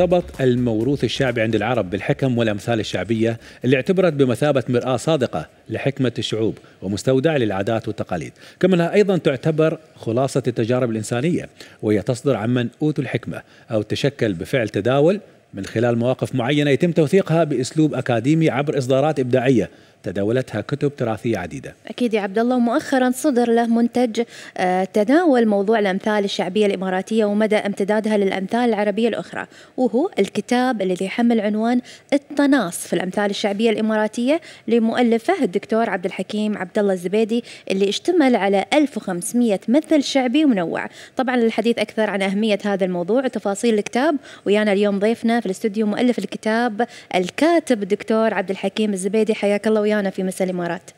ارتبط الموروث الشعبي عند العرب بالحكم والأمثال الشعبية اللي اعتبرت بمثابة مرآة صادقة لحكمة الشعوب ومستودع للعادات والتقاليد كما أنها أيضا تعتبر خلاصة التجارب الإنسانية وهي تصدر عمن أوتوا الحكمة أو تشكل بفعل تداول من خلال مواقف معينة يتم توثيقها بأسلوب أكاديمي عبر إصدارات إبداعية تداولتها كتب تراثية عديدة أكيد يا عبد الله ومؤخرا صدر له منتج آه، تداول موضوع الأمثال الشعبية الإماراتية ومدى امتدادها للأمثال العربية الأخرى وهو الكتاب الذي يحمل عنوان التناص في الأمثال الشعبية الإماراتية لمؤلفه الدكتور عبد الحكيم عبد الله الزبيدي اللي اشتمل على 1500 مثل شعبي منوع طبعا للحديث أكثر عن أهمية هذا الموضوع وتفاصيل الكتاب ويانا اليوم ضيفنا في الاستوديو مؤلف الكتاب الكاتب الدكتور عبد الحكيم الزبيدي حياك الله ويا ويانا في مساء الامارات.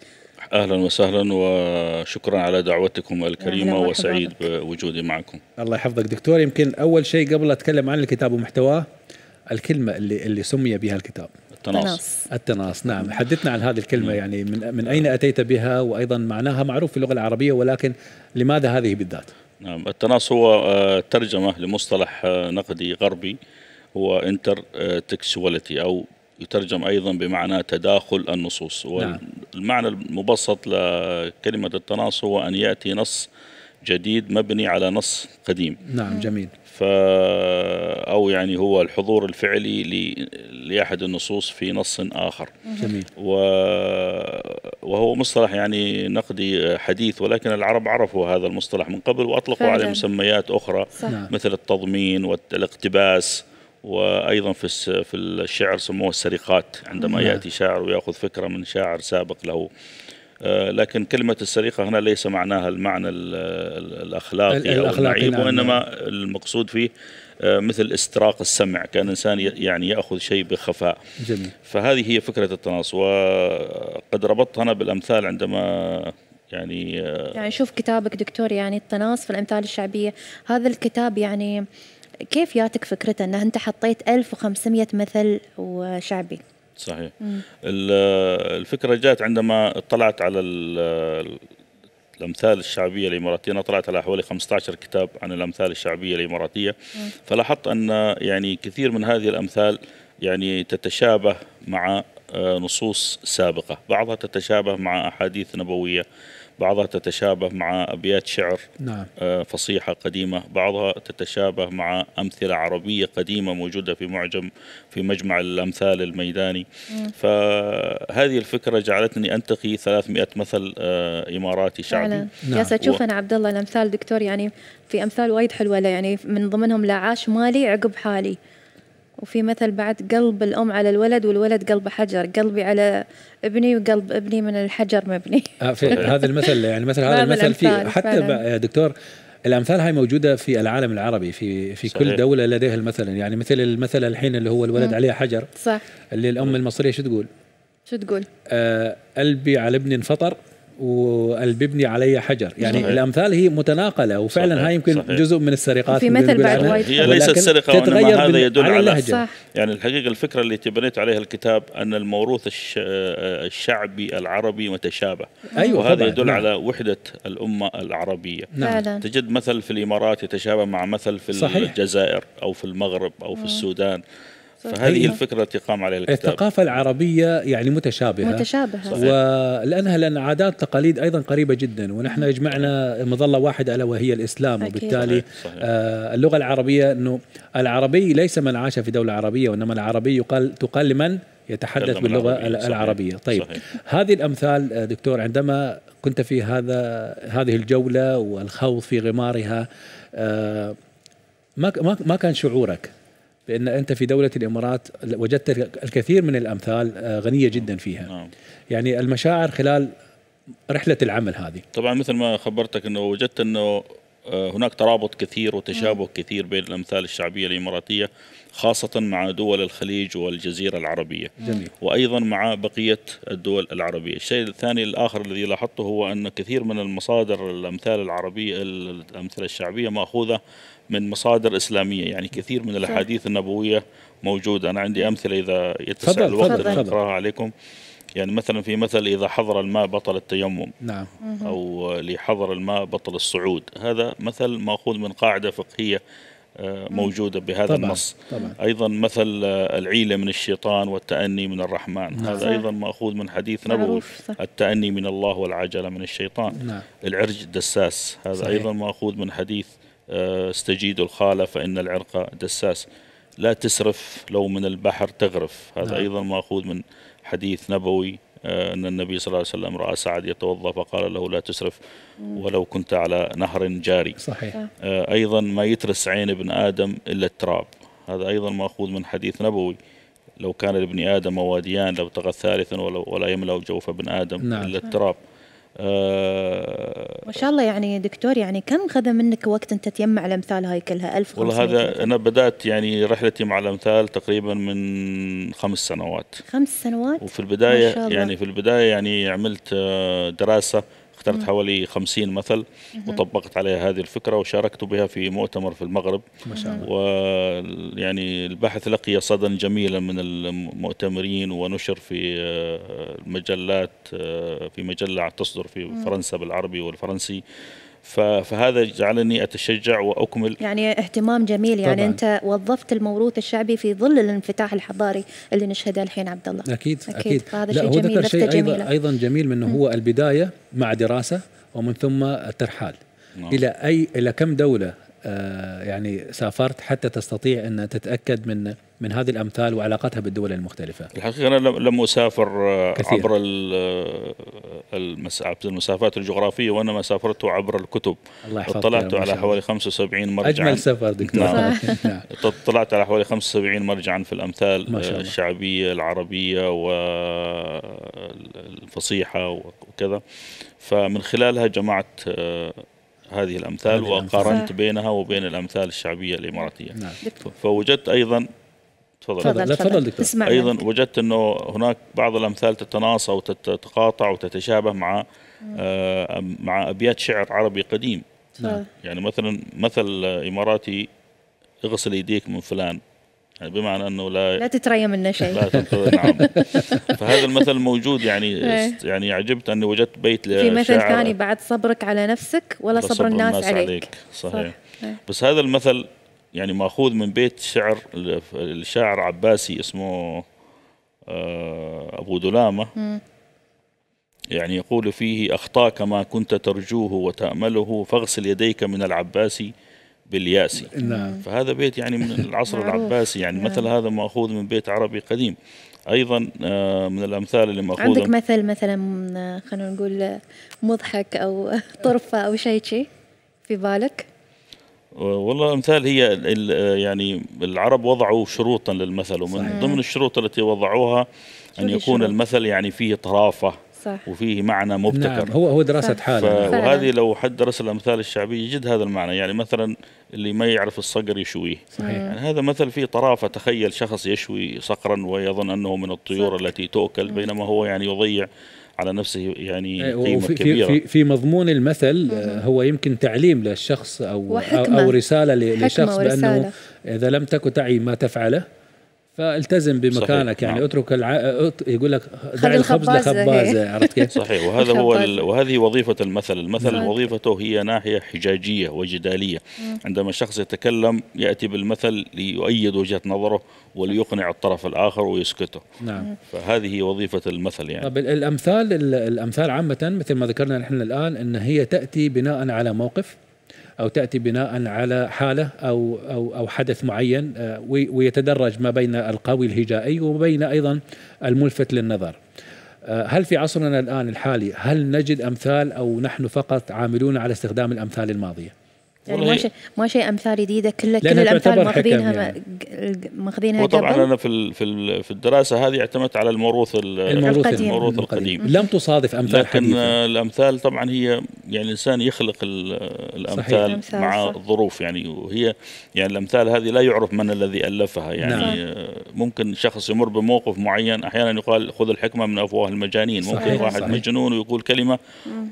اهلا وسهلا وشكرا على دعوتكم الكريمه وسعيد بوجودي معكم. الله يحفظك دكتور يمكن اول شيء قبل اتكلم عن الكتاب ومحتواه الكلمه اللي اللي سمي بها الكتاب. التناص التناص نعم حدثنا عن هذه الكلمة يعني من, من أين أتيت بها وأيضا معناها معروف في اللغة العربية ولكن لماذا هذه بالذات نعم التناص هو آه، ترجمة لمصطلح آه، نقدي غربي هو انتر تكسواليتي أو يترجم أيضا بمعنى تداخل النصوص نعم. والمعنى المبسط لكلمة التناص هو أن يأتي نص جديد مبني على نص قديم نعم جميل ف أو يعني هو الحضور الفعلي ل... لأحد النصوص في نص آخر جميل و... وهو مصطلح يعني نقدي حديث ولكن العرب عرفوا هذا المصطلح من قبل وأطلقوا عليه مسميات أخرى صح. نعم. مثل التضمين والاقتباس وايضا في في الشعر سموه السرقات عندما نعم. ياتي شاعر وياخذ فكره من شاعر سابق له آه، لكن كلمة السرقة هنا ليس معناها المعنى الأخلاقي, الأخلاقي أو النعيب نعم،, نعم. وإنما المقصود فيه آه، مثل استراق السمع كان إنسان يعني يأخذ شيء بخفاء جميل. فهذه هي فكرة التناص وقد ربطتها أنا بالأمثال عندما يعني آه، يعني شوف كتابك دكتور يعني التناص في الأمثال الشعبية هذا الكتاب يعني كيف جاتك فكرته أنه أنت حطيت 1500 مثل وشعبي صحيح مم. الفكرة جاءت عندما اطلعت على الامثال الشعبيه الاماراتيه انا طلعت على حوالي 15 كتاب عن الامثال الشعبيه الاماراتيه فلاحظت ان يعني كثير من هذه الامثال يعني تتشابه مع آه، نصوص سابقه بعضها تتشابه مع احاديث نبويه بعضها تتشابه مع أبيات شعر نعم. آه، فصيحة قديمة بعضها تتشابه مع أمثلة عربية قديمة موجودة في معجم في مجمع الأمثال الميداني مم. فهذه الفكرة جعلتني أنتقي 300 مثل آه، إماراتي شعبي نعم. نعم. يا ستشوف أنا عبد الله الأمثال دكتور يعني في أمثال وايد حلوة يعني من ضمنهم لا عاش مالي عقب حالي وفي مثل بعد قلب الأم على الولد والولد قلبه حجر قلبي على ابني وقلب ابني من الحجر مبني آه، هذا المثل يعني مثل هذا المثل في حتى يا دكتور الامثال هاي موجوده في العالم العربي في في صحيح. كل دوله لديها المثل يعني مثل المثل الحين اللي هو الولد م. عليه حجر صح اللي الام المصريه شو تقول؟ شو تقول؟ آه قلبي على ابني انفطر والببني علي حجر يعني صحيح. الامثال هي متناقله وفعلا صحيح. هاي يمكن صحيح. جزء من السرقات في مثل بعد هي ليست سرقه وانما هذا يدل على صح. يعني الحقيقه الفكره اللي تبنيت عليها الكتاب ان الموروث الشعبي العربي متشابه ايوه وهذا طبعاً. يدل نعم. على وحده الامه العربيه نعم. تجد مثل في الامارات يتشابه مع مثل في صحيح. الجزائر او في المغرب او في السودان فهذه أيوة. الفكرة التي قام عليها الكتاب الثقافة العربية يعني متشابهة متشابهة صحيح. ولأنها لأن عادات تقاليد أيضا قريبة جدا ونحن يجمعنا مظلة واحدة ألا وهي الإسلام أكيد. وبالتالي صحيح. آه اللغة العربية أنه العربي ليس من عاش في دولة عربية وإنما العربي يقال تقال لمن يتحدث باللغة العربية. العربية صحيح. طيب صحيح. هذه الأمثال آه، دكتور عندما كنت في هذا هذه الجولة والخوض في غمارها آه ما ما كان شعورك بان انت في دوله الامارات وجدت الكثير من الامثال آه، غنيه جدا فيها نعم. يعني المشاعر خلال رحله العمل هذه طبعا مثل ما خبرتك انه وجدت انه آه، هناك ترابط كثير وتشابه كثير بين الأمثال الشعبية الإماراتية خاصة مع دول الخليج والجزيرة العربية جميل. وأيضا مع بقية الدول العربية الشيء الثاني الآخر الذي لاحظته هو أن كثير من المصادر الأمثال العربية الأمثلة الشعبية مأخوذة من مصادر إسلامية يعني كثير من الأحاديث النبوية موجودة أنا عندي أمثلة إذا يتسع الوقت أقراها عليكم يعني مثلا في مثل إذا حضر الماء بطل التيمم نعم أو لحضر الماء بطل الصعود هذا مثل مأخوذ من قاعدة فقهية آه، موجودة بهذا طبعًا النص طبعًا أيضا مثل آه، العيلة من الشيطان والتأني من الرحمن نعم. هذا أيضا مأخوذ من حديث نبوي التأني من الله والعجلة من الشيطان نعم. العرج دساس هذا صحيح. أيضا مأخوذ من حديث آه، استجيدوا الخالة فإن العرق دساس لا تسرف لو من البحر تغرف هذا نعم. أيضا مأخوذ من حديث نبوي آه، أن النبي صلى الله عليه وسلم رأى سعد يتوضأ فقال له لا تسرف ولو كنت على نهر جاري صحيح آه. آه، أيضا ما يترس عين ابن آدم إلا التراب هذا أيضا مأخوذ من حديث نبوي لو كان لابن آدم واديان لابتغى ثالثا ولا يملأ جوف ابن آدم نعم. إلا التراب آه، ما شاء الله يعني دكتور يعني كم خذ منك وقت انت تجمع الامثال هاي كلها 1000 والله هذا انا بدات يعني رحلتي مع الامثال تقريبا من خمس سنوات خمس سنوات وفي البدايه يعني في البدايه يعني عملت آه، دراسه اخترت حوالي 50 مثل وطبقت عليها هذه الفكرة وشاركت بها في مؤتمر في المغرب ويعني البحث لقي صدى جميلا من المؤتمرين ونشر في المجلات آه، آه، في مجلة تصدر في فرنسا بالعربي والفرنسي فهذا جعلني اتشجع واكمل يعني اهتمام جميل يعني طبعاً. انت وظفت الموروث الشعبي في ظل الانفتاح الحضاري اللي نشهده الحين عبد الله اكيد اكيد, أكيد. فهذا لا شيء جميل شيء أيضا, ايضا جميل منه هو البدايه مع دراسه ومن ثم الترحال نعم. الى اي الى كم دوله آه، يعني سافرت حتى تستطيع ان تتاكد من من هذه الامثال وعلاقتها بالدول المختلفه؟ الحقيقه انا لم اسافر آه، كثير. آه، عبر المسافات الجغرافيه وانما سافرت عبر الكتب الله اطلعت على حوالي 75 مرجعا اجمل سفر دكتور نعم. نعم. اطلعت على حوالي 75 مرجعا في الامثال آه، الشعبيه العربيه والفصيحه وكذا فمن خلالها جمعت هذه الامثال وقارنت بينها وبين الامثال الشعبيه الاماراتيه نعم. فوجدت ايضا تفضل تفضل, تفضل دكتور ايضا وجدت انه هناك بعض الامثال تتناصى وتتقاطع وتتشابه مع آه مع ابيات شعر عربي قديم نعم. يعني مثلا مثل اماراتي اغسل يديك من فلان يعني بمعنى انه لا لا تتريى منه شيء لا تنتظر نعم فهذا المثل موجود يعني إيه. يعني عجبت اني وجدت بيت في مثل ثاني بعد صبرك على نفسك ولا صبر الناس, الناس عليك, عليك. صحيح صح. إيه. بس هذا المثل يعني ماخوذ من بيت شعر الشاعر عباسي اسمه آه، أبو دلامة يعني يقول فيه أخطاك ما كنت ترجوه وتأمله فاغسل يديك من العباسي بالياسي نعم. فهذا بيت يعني من العصر العباسي يعني نعم. مثل هذا مأخوذ من بيت عربي قديم أيضا آه، من الأمثال اللي مأخوذة عندك مثل مثلا خلينا نقول مضحك أو طرفة أو شيء شيء في بالك والله الامثال هي يعني العرب وضعوا شروطا للمثل ومن صحيح. ضمن الشروط التي وضعوها ان يكون المثل يعني فيه طرافه صح. وفيه معنى مبتكر نعم هو هو دراسه حاله وهذه لو حد درس الامثال الشعبيه يجد هذا المعنى يعني مثلا اللي ما يعرف الصقر يشويه صحيح. يعني هذا مثل فيه طرافه تخيل شخص يشوي صقرا ويظن انه من الطيور صح. التي تؤكل بينما هو يعني يضيع على نفسه يعني إيه، قيمه في كبيره في, في مضمون المثل آه، هو يمكن تعليم للشخص او او, أو رساله لشخص بانه اذا لم تكن تعي ما تفعله فالتزم بمكانك يعني صحيح. يعني نعم. اترك الع... يقول لك دع الخبز لخبازه عرفت كيف؟ صحيح وهذا هو ال... وهذه وظيفه المثل، المثل نعم. وظيفته هي ناحيه حجاجيه وجداليه مم. عندما الشخص يتكلم ياتي بالمثل ليؤيد وجهه نظره وليقنع الطرف الاخر ويسكته. نعم فهذه هي وظيفه المثل يعني طب الامثال الامثال عامه مثل ما ذكرنا نحن الان ان هي تاتي بناء على موقف او تاتي بناء على حاله او او او حدث معين آه، ويتدرج ما بين القوي الهجائي وبين ايضا الملفت للنظر. آه، هل في عصرنا الان الحالي هل نجد امثال او نحن فقط عاملون على استخدام الامثال الماضيه؟ يعني ما شيء ما شيء امثال جديده كل كل الامثال ماخذينها يعني. ماخذينها وطبعا انا في في في الدراسه هذه اعتمدت على الموروث الموروث القديم, الموروث القديم. القديم. لم تصادف امثال لكن حديثة. الامثال طبعا هي يعني الانسان يخلق الامثال صحيح. مع صح. يعني وهي يعني الامثال هذه لا يعرف من الذي الفها يعني نعم. ممكن شخص يمر بموقف معين احيانا يقال خذ الحكمه من افواه المجانين ممكن صحيح. واحد صحيح. مجنون ويقول كلمه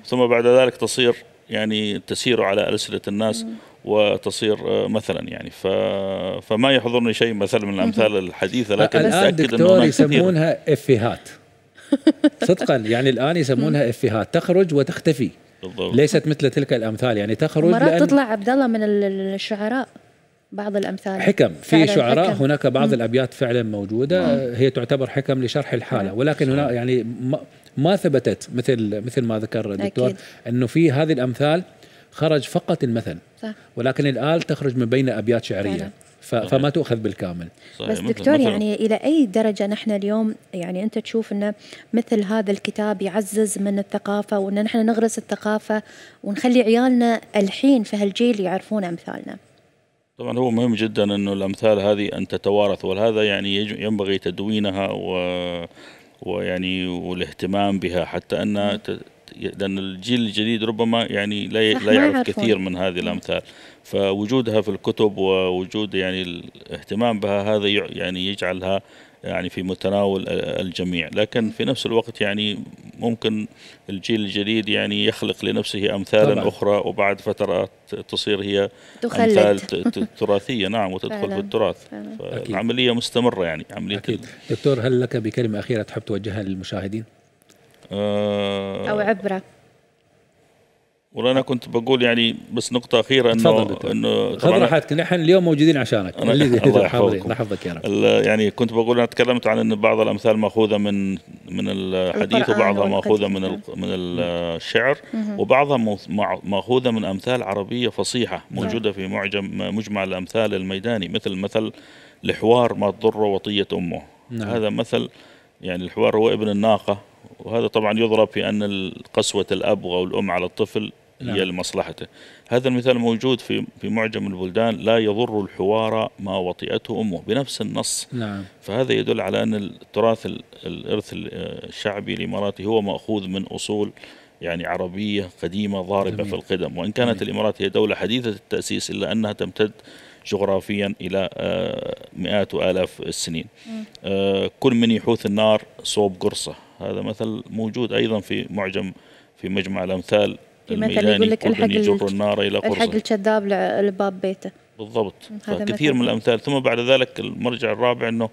ثم بعد ذلك تصير يعني تسير على ألسنة الناس وتصير آه، مثلا يعني ف... فما يحضرني شيء مثلا من الامثال الحديثه لكن الان دكتور يسمونها إفهات صدقا يعني الان يسمونها إفهات تخرج وتختفي بالضبط. ليست مثل تلك الامثال يعني تخرج مرات تطلع عبد الله من الشعراء بعض الامثال حكم في شعراء حكم. هناك بعض الابيات فعلا موجوده مم. نعم. هي تعتبر حكم لشرح الحاله نعم. ولكن هنا نعم. يعني ما ثبتت مثل مثل ما ذكر الدكتور انه في هذه الامثال خرج فقط المثل صح. ولكن الآل تخرج من بين أبيات شعرية فعلا. فما تؤخذ بالكامل صحيح. بس دكتور مثل يعني إلى أي درجة نحن اليوم يعني أنت تشوف انه مثل هذا الكتاب يعزز من الثقافة وأن نحن نغرس الثقافة ونخلي عيالنا الحين في هالجيل يعرفون أمثالنا طبعا هو مهم جدا أنه الأمثال هذه أن تتوارث ولهذا يعني ينبغي تدوينها و ويعني والاهتمام بها حتى أن لأن الجيل الجديد ربما يعني لا لا يعرف كثير من هذه الأمثال فوجودها في الكتب ووجود يعني الاهتمام بها هذا يعني يجعلها يعني في متناول الجميع لكن في نفس الوقت يعني ممكن الجيل الجديد يعني يخلق لنفسه أمثالا طبعا. أخرى وبعد فترات تصير هي تخلد. أمثال تراثية نعم وتدخل في التراث العملية مستمرة يعني عملية أكيد. دكتور هل لك بكلمة أخيرة تحب توجهها للمشاهدين؟ آه، أو عبرة والله انا كنت بقول يعني بس نقطه اخيره انه انه خذ راحتك نحن اليوم موجودين عشانك الله يحفظك يا رب يعني كنت بقول انا تكلمت عن ان بعض الامثال ماخوذه من من الحديث وبعضها ماخوذه من نعم. من الشعر وبعضها ماخوذه من امثال عربيه فصيحه نعم. موجوده في معجم مجمع الامثال الميداني مثل مثل لحوار ما تضره وطيه امه نعم. هذا مثل يعني الحوار هو ابن الناقه وهذا طبعا يضرب في ان قسوه الاب او الام على الطفل نعم. هي لمصلحته هذا المثال موجود في في معجم البلدان لا يضر الحوار ما وطئته امه بنفس النص نعم. فهذا يدل على ان التراث الارث الشعبي الاماراتي هو ماخوذ من اصول يعني عربيه قديمه ضاربه جميل. في القدم وان كانت جميل. الامارات هي دوله حديثه التاسيس الا انها تمتد جغرافيا الى آه، مئات والاف السنين آه، كل من يحوث النار صوب قرصه هذا مثل موجود ايضا في معجم في مجمع الامثال مثلا يقول لك الحق يجر النار الى الحق الكذاب لباب بيته بالضبط كثير من الامثال ثم بعد ذلك المرجع الرابع انه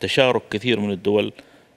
تشارك كثير من الدول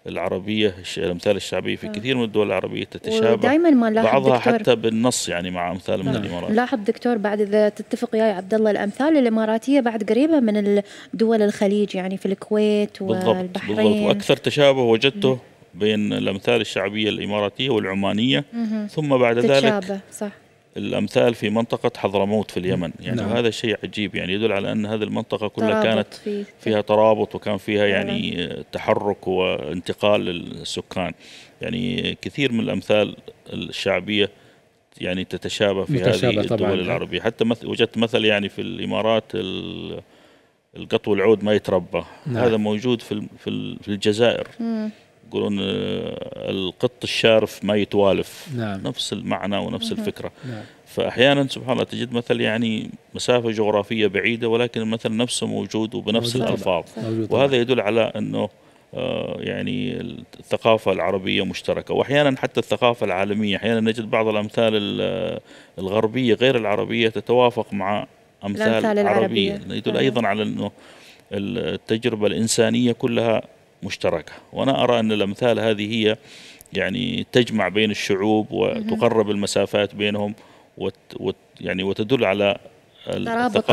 العربيه الامثال الشعبيه في آه. كثير من الدول العربيه تتشابه دائما ما لاحظ بعضها دكتور حتى بالنص يعني مع امثال من آه. الامارات لاحظ دكتور بعد اذا تتفق يا عبد الله الامثال الاماراتيه بعد قريبه من الدول الخليج يعني في الكويت والبحرين بالضبط بالضبط واكثر تشابه وجدته م. بين الأمثال الشعبية الإماراتية والعمانية مه. ثم بعد تتشابه. ذلك صح. الأمثال في منطقة حضرموت في اليمن يعني نعم. هذا شيء عجيب يعني يدل على أن هذه المنطقة كلها كانت فيه. فيها ترابط وكان فيها يعني نعم. تحرك وانتقال للسكان يعني كثير من الأمثال الشعبية يعني تتشابه في هذه الدول طبعاً. العربية حتى مثل وجدت مثل يعني في الإمارات القط والعود ما يتربى نعم. هذا موجود في في الجزائر مم. يقولون آه، القط الشارف ما يتوالف نعم. نفس المعنى ونفس نعم. الفكرة نعم. فأحيانا سبحان الله تجد مثل يعني مسافة جغرافية بعيدة ولكن المثل نفسه موجود وبنفس موجود الألفاظ موجود وهذا يدل على أنه آه، يعني الثقافة العربية مشتركة وأحيانا حتى الثقافة العالمية أحيانا نجد بعض الأمثال آه، الغربية غير العربية تتوافق مع أمثال العربية, العربية. يدل نعم. أيضا على أنه التجربة الإنسانية كلها مشتركة وأنا أرى أن الأمثال هذه هي يعني تجمع بين الشعوب وتقرب المسافات بينهم وت وت يعني وتدل على الترابط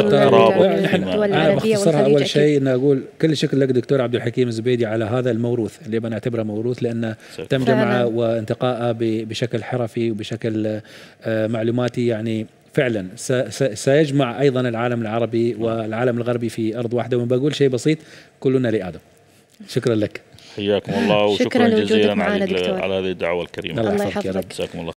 نحن انا اول شيء ان اقول كل شكر لك دكتور عبد الحكيم الزبيدي على هذا الموروث اللي بنعتبره موروث لانه تم جمعه وانتقائه بشكل حرفي وبشكل آه، معلوماتي يعني فعلا سيجمع ايضا العالم العربي والعالم الغربي في ارض واحده وبقول شيء بسيط كلنا لادم شكرا لك حياكم الله وشكرا جزيلا على, هذه الدعوه الكريمه الله يحفظك جزاكم الله